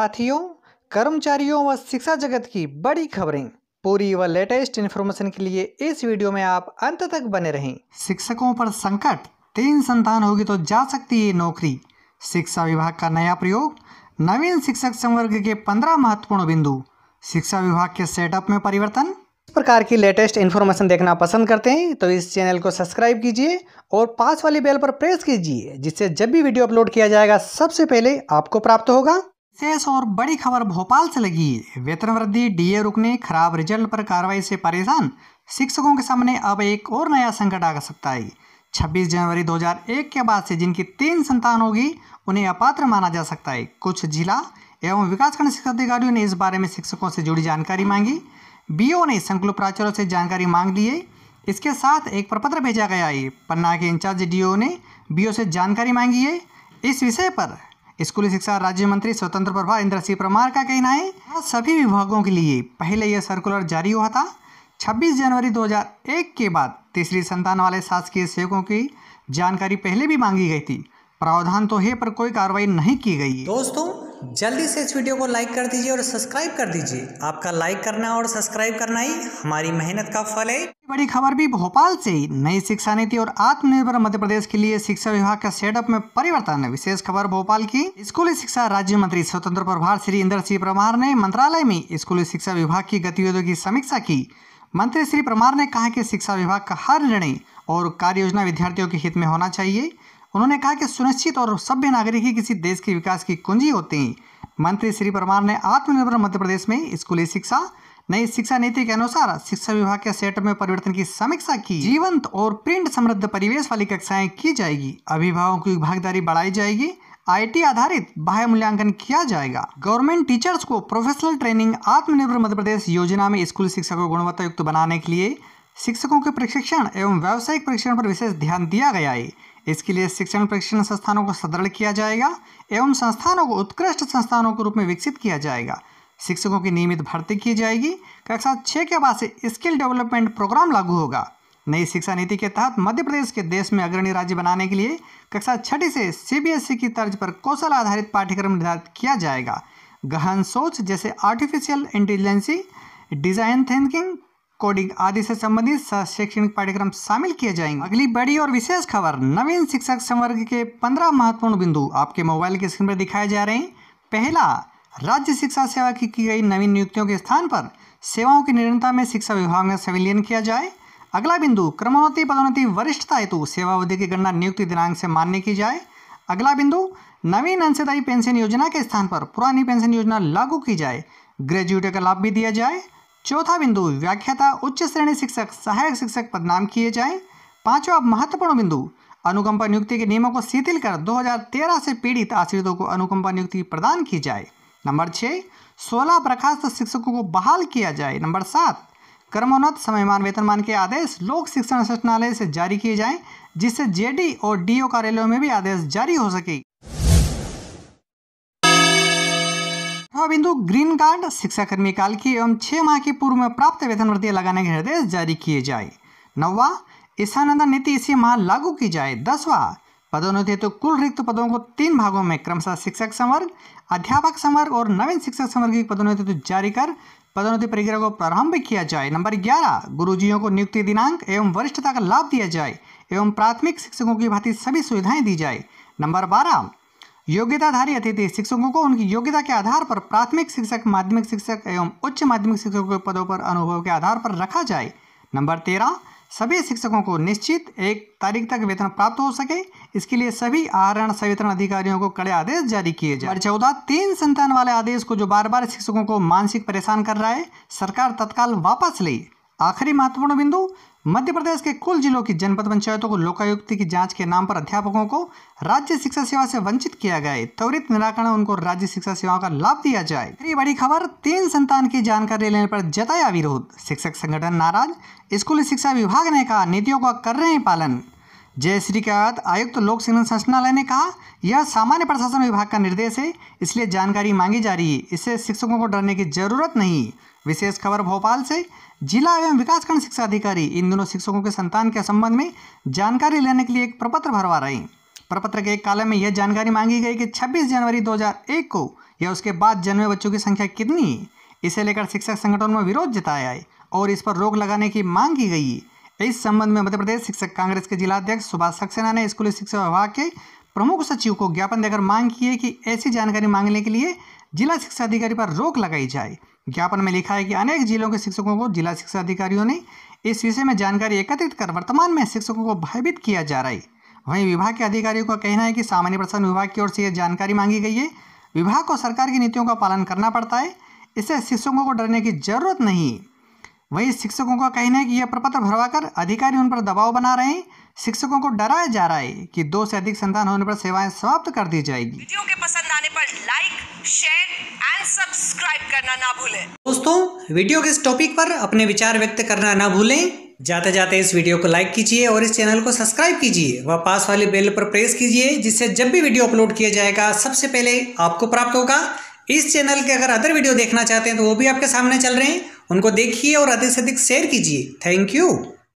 साथियों कर्मचारियों व शिक्षा जगत की बड़ी खबरें पूरी व लेटेस्ट इन्फॉर्मेशन के लिए इस वीडियो में आप अंत तक बने रहें शिक्षकों पर संकट तीन संतान होगी तो जा सकती है नौकरी शिक्षा विभाग का नया प्रयोग नवीन शिक्षक संवर्ग के पंद्रह महत्वपूर्ण बिंदु शिक्षा विभाग के सेटअप में परिवर्तन इस प्रकार की लेटेस्ट इन्फॉर्मेशन देखना पसंद करते हैं तो इस चैनल को सब्सक्राइब कीजिए और पास वाली बेल पर प्रेस कीजिए जिससे जब भी वीडियो अपलोड किया जाएगा सबसे पहले आपको प्राप्त होगा शेष और बड़ी खबर भोपाल से लगी वेतन वृद्धि डीए रुकने खराब रिजल्ट पर कार्रवाई से परेशान शिक्षकों के सामने अब एक और नया संकट आ सकता है 26 जनवरी 2001 के बाद से जिनकी तीन संतान होगी उन्हें अपात्र माना जा सकता है कुछ जिला एवं विकासखंड शिक्षा अधिकारियों ने इस बारे में शिक्षकों से जुड़ी जानकारी मांगी बी ने संकुल प्राचार्यों से जानकारी मांग ली है इसके साथ एक प्रपत्र भेजा गया है पन्ना के इंचार्ज डी ने बी से जानकारी मांगी है इस विषय पर स्कूली शिक्षा राज्य मंत्री स्वतंत्र प्रभा इंद्र सिंह परमार का कहना है सभी विभागों के लिए पहले यह सर्कुलर जारी हुआ था 26 जनवरी 2001 के बाद तीसरी संतान वाले शासकीय सेवकों की जानकारी पहले भी मांगी गई थी प्रावधान तो है पर कोई कार्रवाई नहीं की गई दोस्तों जल्दी से इस वीडियो को लाइक कर दीजिए और सब्सक्राइब कर दीजिए आपका लाइक करना और सब्सक्राइब करना ही हमारी मेहनत का फल है बड़ी खबर भी भोपाल से नई शिक्षा नीति और आत्मनिर्भर मध्य प्रदेश के लिए शिक्षा विभाग का सेटअप में परिवर्तन विशेष खबर भोपाल की स्कूली शिक्षा राज्य मंत्री स्वतंत्र प्रभार श्री इंद्र सिंह परमार ने मंत्रालय में स्कूली शिक्षा विभाग की गतिविधियों की समीक्षा की मंत्री श्री परमार ने कहा की शिक्षा विभाग का हर निर्णय और कार्य योजना विद्यार्थियों के हित में होना चाहिए उन्होंने कहा कि सुनिश्चित और सभ्य नागरिक ही किसी देश के विकास की कुंजी होते हैं मंत्री श्री परमार ने आत्मनिर्भर मध्य प्रदेश में स्कूली शिक्षा नई शिक्षा नीति के अनुसार शिक्षा विभाग के सेटअप में परिवर्तन की समीक्षा की जीवंत और प्रिंट समृद्ध परिवेश वाली कक्षाएं की जाएगी अभिभावकों की भागीदारी बढ़ाई जाएगी आईटी आधारित बाह्य मूल्यांकन किया जाएगा गवर्नमेंट टीचर्स को प्रोफेशनल ट्रेनिंग आत्मनिर्भर मध्य प्रदेश योजना में स्कूल शिक्षा को गुणवत्ता युक्त बनाने के लिए शिक्षकों के प्रशिक्षण एवं व्यावसायिक प्रशिक्षण पर विशेष ध्यान दिया गया है इसके लिए शिक्षण प्रशिक्षण संस्थानों को सदृढ़ किया जाएगा एवं संस्थानों को उत्कृष्ट संस्थानों के रूप में विकसित किया जाएगा शिक्षकों की नियमित भर्ती की जाएगी कक्षा छः के बाद से स्किल डेवलपमेंट प्रोग्राम लागू होगा नई शिक्षा नीति के तहत मध्य प्रदेश के देश में अग्रणी राज्य बनाने के लिए कक्षा छठी से सीबीएसई की तर्ज पर कौशल आधारित पाठ्यक्रम निर्धारित किया जाएगा गहन सोच जैसे artificial intelligence design thinking coding आदि से संबंधित शैक्षणिक पाठ्यक्रम शामिल किए जाएंगे अगली बड़ी और विशेष खबर नवीन शिक्षक संवर्ग के पंद्रह महत्वपूर्ण बिंदु आपके मोबाइल की स्क्रीन पर दिखाए जा रहे हैं पहला राज्य शिक्षा सेवा की की गई नवीन नियुक्तियों के स्थान पर सेवाओं की निरंतरता में शिक्षा विभाग में संविलियन किया जाए अगला बिंदु क्रमोन्नति पदोन्नति वरिष्ठता हेतु सेवावधि की गणना नियुक्ति दिनांक से मान्य की जाए अगला बिंदु नवीन अंशदायी पेंशन योजना के स्थान पर पुरानी पेंशन योजना लागू की जाए ग्रेजुएट का लाभ भी दिया जाए चौथा बिंदु व्याख्याता उच्च श्रेणी शिक्षक सहायक शिक्षक नाम किए जाएं पांचवा महत्वपूर्ण बिंदु अनुकंपा नियुक्ति के नियमों को शिथिल कर 2013 से पीड़ित आश्रितों को अनुकंपा नियुक्ति प्रदान की जाए नंबर छः सोलह बर्खास्त शिक्षकों को बहाल किया जाए नंबर सात कर्मोन्नत समयमान वेतनमान के आदेश लोक शिक्षण संचालय से जारी किए जाएं जिससे जेडी और डीओ कार्यालयों में भी आदेश जारी हो सके सातवां बिंदु ग्रीन कार्ड शिक्षा कर्मी काल की एवं छह माह की पूर्व में प्राप्त वेतन वृद्धि लगाने के निर्देश जारी किए जाए नौवा ईशानंदा नीति इसी माह लागू की जाए दसवा पदोन्नति तो कुल रिक्त पदों को तीन भागों में क्रमशः शिक्षक संवर्ग अध्यापक संवर्ग और नवीन शिक्षक संवर्ग की पदोन्नति तो जारी कर पदोन्नति प्रक्रिया को प्रारंभ किया जाए नंबर ग्यारह गुरुजियों को नियुक्ति दिनांक एवं वरिष्ठता का लाभ दिया जाए एवं प्राथमिक शिक्षकों की भांति सभी सुविधाएं दी जाए नंबर बारह योग्यताधारी अतिथि शिक्षकों को उनकी योग्यता के आधार पर प्राथमिक शिक्षक माध्यमिक शिक्षक एवं उच्च माध्यमिक शिक्षकों के पदों पर अनुभव के आधार पर रखा जाए नंबर तेरह सभी शिक्षकों को निश्चित एक तारीख तक वेतन प्राप्त हो सके इसके लिए सभी आहरण संवितरण अधिकारियों को कड़े आदेश जारी किए जाए चौदह तीन संतान वाले आदेश को जो बार बार शिक्षकों को मानसिक परेशान कर रहा है सरकार तत्काल वापस ले आखिरी महत्वपूर्ण बिंदु मध्य प्रदेश के कुल जिलों की जनपद पंचायतों को लोकायुक्त की जांच के नाम पर अध्यापकों को राज्य शिक्षा सेवा से वंचित किया गया त्वरित निराकरण उनको राज्य शिक्षा सेवा का लाभ दिया जाए ये बड़ी खबर तीन संतान की जानकारी लेने पर जताया विरोध शिक्षक संगठन नाराज स्कूली शिक्षा विभाग ने कहा नीतियों का कर रहे हैं पालन जय श्रीकांत आयुक्त तो लोक शिक्षण संस्थालय ने कहा यह सामान्य प्रशासन विभाग का निर्देश है इसलिए जानकारी मांगी जा रही है इससे शिक्षकों को डरने की जरूरत नहीं विशेष खबर भोपाल से जिला एवं विकासखंड शिक्षा अधिकारी इन दोनों शिक्षकों के संतान के संबंध में जानकारी लेने के लिए एक प्रपत्र भरवा रहे हैं प्रपत्र के एक कालम में यह जानकारी मांगी गई कि 26 जनवरी 2001 को या उसके बाद जन्मे बच्चों की संख्या कितनी है इसे लेकर शिक्षक संगठन में विरोध जताया है और इस पर रोक लगाने की मांग की गई है इस संबंध में मध्य प्रदेश शिक्षक कांग्रेस के जिलाध्यक्ष सुभाष सक्सेना ने स्कूली शिक्षा विभाग के प्रमुख सचिव को ज्ञापन देकर मांग की है कि ऐसी जानकारी मांगने के लिए जिला शिक्षा अधिकारी पर रोक लगाई जाए ज्ञापन में लिखा है कि अनेक जिलों के शिक्षकों को जिला शिक्षा अधिकारियों ने इस विषय में जानकारी एकत्रित कर वर्तमान में शिक्षकों को भयभीत किया जा रहा है वहीं विभाग के अधिकारियों का कहना है कि सामान्य प्रशासन विभाग की ओर से यह जानकारी मांगी गई है विभाग को सरकार की नीतियों का पालन करना पड़ता है इससे शिक्षकों को डरने की जरूरत नहीं वही शिक्षकों का कहना है कि यह प्रपत्र भरवाकर अधिकारी उन पर दबाव बना रहे हैं शिक्षकों को डराया जा रहा है कि दो से अधिक संतान होने पर सेवाएं समाप्त कर दी जाएगी वीडियो के पसंद आने पर लाइक शेयर एंड सब्सक्राइब करना ना भूलें दोस्तों वीडियो के इस टॉपिक पर अपने विचार व्यक्त करना ना भूलें जाते जाते इस वीडियो को लाइक कीजिए और इस चैनल को सब्सक्राइब कीजिए व पास वाले बेल पर प्रेस कीजिए जिससे जब भी वीडियो अपलोड किया जाएगा सबसे पहले आपको प्राप्त होगा इस चैनल के अगर अदर वीडियो देखना चाहते हैं तो वो भी आपके सामने चल रहे हैं उनको देखिए और अधिक से अधिक शेयर कीजिए थैंक यू